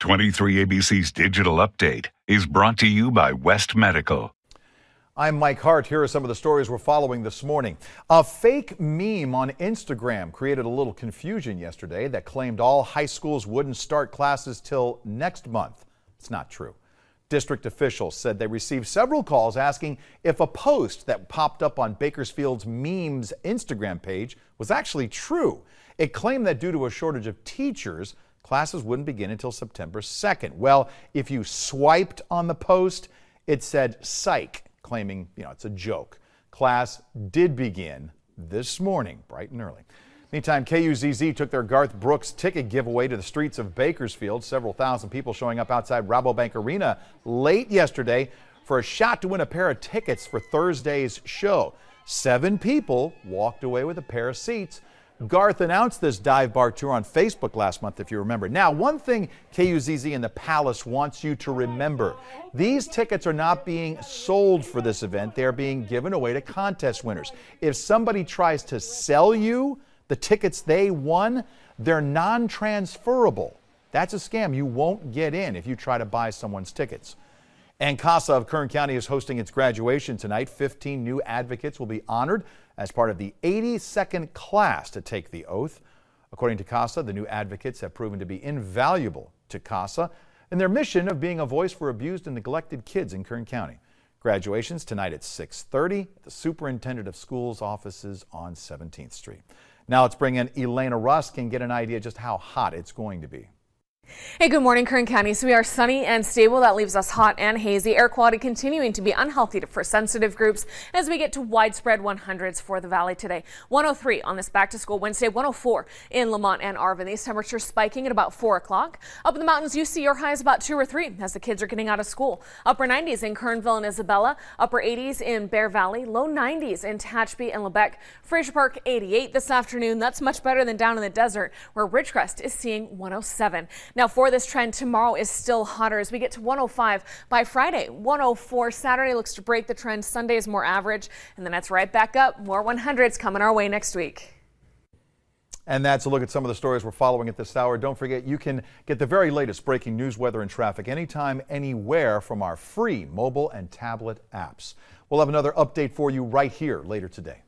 23 ABC's digital update is brought to you by West Medical. I'm Mike Hart. Here are some of the stories we're following this morning. A fake meme on Instagram created a little confusion yesterday that claimed all high schools wouldn't start classes till next month. It's not true. District officials said they received several calls asking if a post that popped up on Bakersfield's memes Instagram page was actually true. It claimed that due to a shortage of teachers, Classes wouldn't begin until September 2nd. Well, if you swiped on the post, it said psych, claiming, you know, it's a joke. Class did begin this morning, bright and early. Meantime, KUZZ took their Garth Brooks ticket giveaway to the streets of Bakersfield. Several thousand people showing up outside Rabobank Arena late yesterday for a shot to win a pair of tickets for Thursday's show. Seven people walked away with a pair of seats. Garth announced this dive bar tour on Facebook last month, if you remember. Now, one thing KUZZ and the Palace wants you to remember these tickets are not being sold for this event, they are being given away to contest winners. If somebody tries to sell you the tickets they won, they're non transferable. That's a scam. You won't get in if you try to buy someone's tickets. And CASA of Kern County is hosting its graduation tonight. 15 new advocates will be honored as part of the 82nd class to take the oath. According to CASA, the new advocates have proven to be invaluable to CASA in their mission of being a voice for abused and neglected kids in Kern County. Graduations tonight at 6:30 at the Superintendent of Schools offices on 17th Street. Now let's bring in Elena Rusk and get an idea just how hot it's going to be. Hey, good morning, Kern County. So we are sunny and stable. That leaves us hot and hazy. Air quality continuing to be unhealthy for sensitive groups as we get to widespread 100s for the valley today. 103 on this back to school Wednesday, 104 in Lamont and Arvin. These temperatures spiking at about 4 o'clock. Up in the mountains, you see your highs about 2 or 3 as the kids are getting out of school. Upper 90s in Kernville and Isabella. Upper 80s in Bear Valley. Low 90s in Tatchby and Lebec. Fraser Park 88 this afternoon. That's much better than down in the desert where Ridgecrest is seeing 107. Now for this trend, tomorrow is still hotter as we get to 105 by Friday. 104 Saturday looks to break the trend. Sunday is more average and then that's right back up. More 100s coming our way next week. And that's a look at some of the stories we're following at this hour. Don't forget, you can get the very latest breaking news, weather, and traffic anytime, anywhere from our free mobile and tablet apps. We'll have another update for you right here later today.